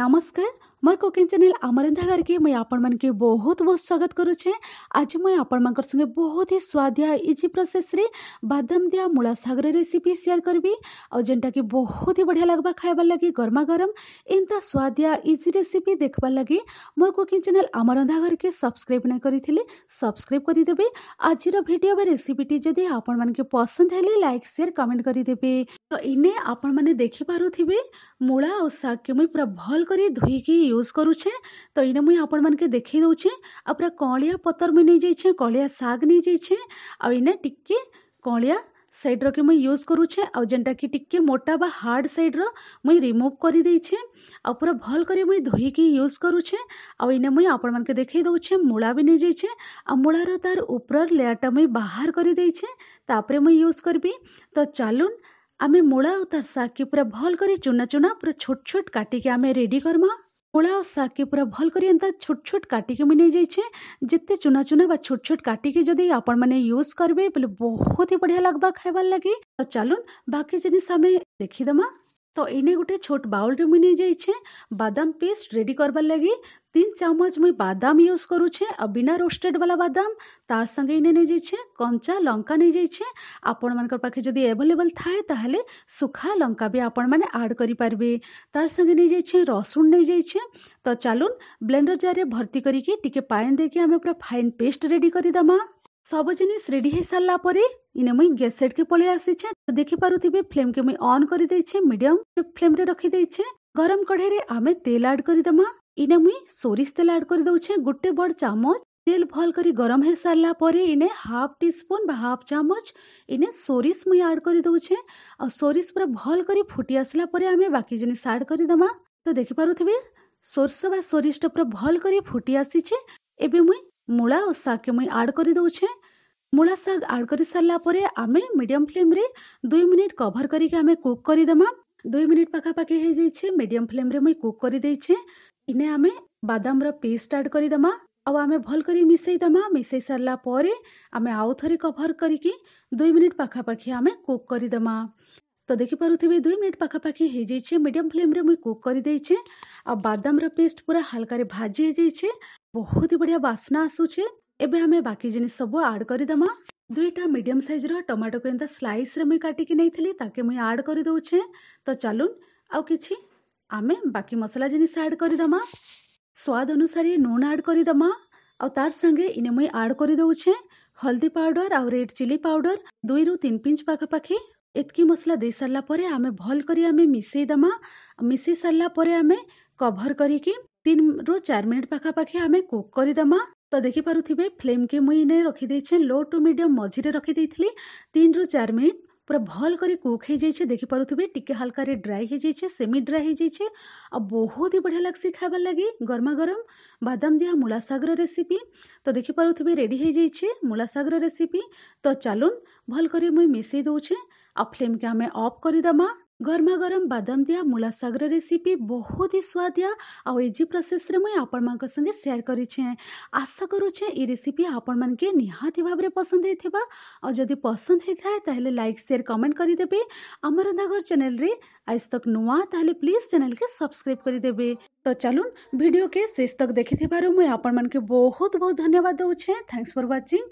नमस्कार मोर cooking channel अमरिंदा घर के मुई आपण मन के बहुत बहुत स्वागत करुचे आज मुई आपण मन संगे बहुत ही स्वादिया इजी प्रोसेस रे बादम दिया मूला साग रेसीपी शेयर करबी आ जेंटा के बहुत ही बढ़िया लगबा खायबा लगी गरमा गरम इनता स्वादिया इजी रेसीपी देखबा लागि मोर कुकिंग चैनल अमरिंदा घर के सब्सक्राइब नै करथिले सब्सक्राइब करि देबे आजिर वीडियो बे रेसिपी टी जदि आपण मन के पसंद हेले लाइक शेयर कमेंट करि देबे तो इने आपण माने देखि पारु थिबे मूला और साग के मुई पूरा भल करी धुई की ୟୁଜ୍ କରୁଛେ ତ ଇନେ ମୁଇଁ ଆପଣମାନଙ୍କୁ ଦେଖେଇ ଦେଉଛେ ଆଉ ପୁରା କଅଁଳିଆ ପତର ମୁଇଁ ନେଇଯାଇଛେ କଅଁଳିଆ ଶାଗ୍ ନେଇଯାଇଛେ ଆଉ ଇନେ ଟିକେ କଅଁଳିଆ ସାଇଡ଼୍ର କେ ମୁଇଁ ୟୁଜ୍ କରୁଛେ ଆଉ ଯେନ୍ଟାକି ଟିକେ ମୋଟା ବା ହାର୍ଡ଼ ସାଇଡ଼୍ର ମୁଇଁ ରିମୁଭ୍ କରିଦେଇଛେ ଆଉ ପୁରା ଭଲ୍ କରି ମୁଇଁ ଧୋଇକି ୟୁଜ୍ କରୁଛେ ଆଉ ଇନେ ମୁଇଁ ଆପଣମାନଙ୍କୁ ଦେଖେଇ ଦେଉଛେ ମୂଳା ବି ନେଇଯାଇଛେ ଆଉ ମୂଳାର ତାର୍ ଉପରର୍ ଲେୟାର୍ଟା ମୁଇଁ ବାହାର କରିଦେଇଛେ ତାପରେ ମୁଇଁ ୟୁଜ୍ କରିବି ତ ଚାଲୁନ୍ ଆମେ ମୂଳା ଆଉ ତାର୍ ଶାଗ୍କେ ପୁରା ଭଲ୍ କରି ଚୁନା ଚୁନା ପୁରା ଛୋଟ୍ ଛୋଟ୍ କାଟିକି ଆମେ ରେଡ଼ି କର୍ମା ମୂଳା ଆଉ ଶାଗକେ ପୁରା ଭଲ୍ କରି ଏନ୍ତା ଛୋଟ୍ ଛୋଟ୍ କାଟିକି ମୁଇଁ ନେଇଯାଇଛେଁ ଯେତେ ଚୁନା ଚୁନା ବା ଛୋଟ୍ ଛୋଟ୍ କାଟିକି ଯଦି ଆପଣମାନେ ୟୁଜ୍ କରିବେ ବୋଲେ ବହୁତ ହି ବଢ଼ିଆ ଲାଗ୍ବା ଖାଇବାର୍ ଲାଗି ତ ଚାଲୁନ୍ ବାକି ଜିନିଷ୍ ଆମେ ଦେଖିଦେମା તો એને ଗୋଟେ ଛୋଟ ବାଉଲ୍ରେ ମୁଇଁ ନେଇଯାଇଛେ ବାଦାମ ପେଷ୍ଟ ରେଡ଼ି କର୍ବାର୍ ଲାଗି ତିନ୍ ଚାମଚ ମୁଇଁ ବାଦାମ ୟୁଜ୍ କରୁଛେ ଆଉ ବିନା ବାଲା ବାଦାମ ତାର୍ ସାଙ୍ଗେ ଇନେ ନେଇଯାଇଛେ କଞ୍ଚା ଲଙ୍କା ନେଇଯାଇଛେ ଆପଣମାନଙ୍କର ପାଖେ ଯଦି ଆଭେଲେବଲ୍ ଥାଏ ତାହେଲେ ଶୁଖା ଲଙ୍କା ବି ଆପଣମାନେ ଆଡ଼୍ କରିପାରିବେ ତାର୍ ସାଙ୍ଗେ ନେଇଯାଇଛେ ରସୁଣ ନେଇଯାଇଛେ ତ ଚାଲୁନ୍ ବ୍ଲେଣ୍ଡର୍ ଜାର୍ରେ ଭର୍ତ୍ତି କରିକି ଟିକେ ପାଏନ୍ ଦେଇକି ଆମେ ପୁରା ଫାଇନ୍ ପେଷ୍ଟ ରେଡ଼ି କରିଦେମା সব জিনিস রেডি হয়ে সারা পরে ইনে মুই গ্যাস সেটকে পলাই আসিছে দেখি পারুথিবে ফ্লেমকে মুই অন করে দেইছে মিডিয়াম ফ্লেমরে রখি দেইছে গরম কড়াইরে আমি তেল আড করে দেমা ইনে মুই সোরিষ তেল আড করে দেউছে গোটে বড় চামচ তেল ভল করে গরম হয়ে সারা পরে ইনে হাফ টিস্পুন বা হাফ চামচ ইনে সোরিষ মুই আড করে দেউছে আর সোরিষ পুরা ভল করে ফুটি আসলা পরে আমি বাকি জিনিস আড করে দেমা তো দেখি পারুথিবে সোরষ বা সোরিষটা পুরা ভল করে ফুটি আসিছে এবে মুই ମୂଳା ଓ ଶାଗକେ ମୁଇଁ ଆଡ଼୍ କରିଦେଉଛେଁ ମୂଳା ଶାଗ ଆଡ଼୍ କରିସାରିଲା ପରେ ଆମେ ମିଡ଼ିୟମ୍ ଫ୍ଲେମ୍ରେ ଦୁଇ ମିନିଟ୍ କଭର୍ କରିକି ଆମେ କୁକ୍ କରିଦେମା ଦୁଇ ମିନିଟ୍ ପାଖାପାଖି ହେଇଯାଇଛେ ମିଡ଼ିୟମ୍ ଫ୍ଲେମ୍ରେ ମୁଇଁ କୁକ୍ କରିଦେଇଛେ ଇନେ ଆମେ ବାଦାମର ପେଷ୍ଟ ଆଡ଼୍ କରିଦେମା ଆଉ ଆମେ ଭଲ୍ କରି ମିଶେଇଦେମା ମିଶାଇ ସାରିଲା ପରେ ଆମେ ଆଉ ଥରେ କଭର୍ କରିକି ଦୁଇ ମିନିଟ୍ ପାଖାପାଖି ଆମେ କୁକ୍ କରିଦେମା তো দেখিপারে দুই মিনিট পাখাপাখি হয়েযাইছে মিডিয়াম ফ্লেম্রে মুই কুক করেদেছে আদামর পেস্ট পুরা হালকার ভাজি হয়েযাইছে বহুত বড়িয়া বাসনা আসুছে এবে আমি বাকি জিনিস সবু আড করেদেমা দুইটা মিডিয়াম সাইজর টমাটোকে এমতা স্লাইসরে মুই কাটিকি নেইথিলি তাকে মুই আড করেদৌছে তো চালুন আউ কিছু আমি বাকি মশলা জিনিস আড করেদেমা স্বাদ অনুসারে নুন আড করেদেমা ଆଉ ତାର୍ ସାଙ୍ଗେ ଇନେ ମୁଇଁ ଆଡ଼୍ କରିଦେଉଛେଁ ହଲ୍ଦି ପାଉଡ଼ର୍ ଆଉ ରେଡ଼୍ ଚିଲି ପାଉଡ଼ର୍ ଦୁଇରୁ ତିନ୍ ପିଞ୍ଚ୍ ପାଖାପାଖି ଏତିକି ମସଲା ଦେଇ ସାରିଲା ପରେ ଆମେ ଭଲ୍ କରି ଆମେ ମିଶାଇ ଦେମା ମିଶେଇ ସାରିଲା ପରେ ଆମେ କଭର୍ କରିକି ତିନିରୁ ଚାରି ମିନିଟ୍ ପାଖାପାଖି ଆମେ କୁକ୍ କରିଦେମା ତ ଦେଖିପାରୁଥିବେ ଫ୍ଲେମ୍କେ ମୁଇଁ ଇନେ ରଖିଦେଇଛେଁ ଲୋ ଟୁ ମିଡ଼ିୟମ୍ ମଝିରେ ରଖିଦେଇଥିଲି ତିନିରୁ ଚାରି ମିନିଟ୍ ପୁରା ଭଲ୍ କରି କୁକ୍ ହେଇଯାଇଛେ ଦେଖିପାରୁଥିବେ ଟିକେ ହାଲ୍କାରେ ଡ୍ରାଏ ହେଇଯାଇଛେ ସେମି ଡ୍ରାଏ ହେଇଯାଇଛେ ଆଉ ବହୁତ ହି ବଢ଼ିଆ ଲାଗ୍ସି ଖାଇବାର୍ ଲାଗି ଗରମା ଗରମ ବାଦାମ ଦିଆ ମୂଳା ଶାଗର ରେସିପି ତ ଦେଖିପାରୁଥିବେ ରେଡ଼ି ହେଇଯାଇଛେ ମୂଳା ଶାଗର ରେସିପି ତ ଚାଲୁନ୍ ଭଲ୍ କରି ମୁଇଁ ମିଶେଇ ଦଉଛେଁ आउ फ्लेम के आम अफ करदमा गरमा गरम बादाम दिया मूला सगर रेसीपी बहुत ही स्वादिया आउ इजी प्रोसेस रे मुई आपण मान को संगे शेयर करि आशा करू छे रेसीपी आपण मान के निहाती भाव रे पसंद होता आ जदि पसंद हेथाय ताहेले लाइक शेयर कमेंट करदे देबे अमर नगर चैनल रे आइस तक नुआ ताहेले प्लीज चैनल के सब्सक्राइब करदे तो चलुन भिडियो के शेष तक देखि थिबारु मुई आपण मान के बहुत बहुत धन्यवाद दउ थैंक्स फर वाचिंग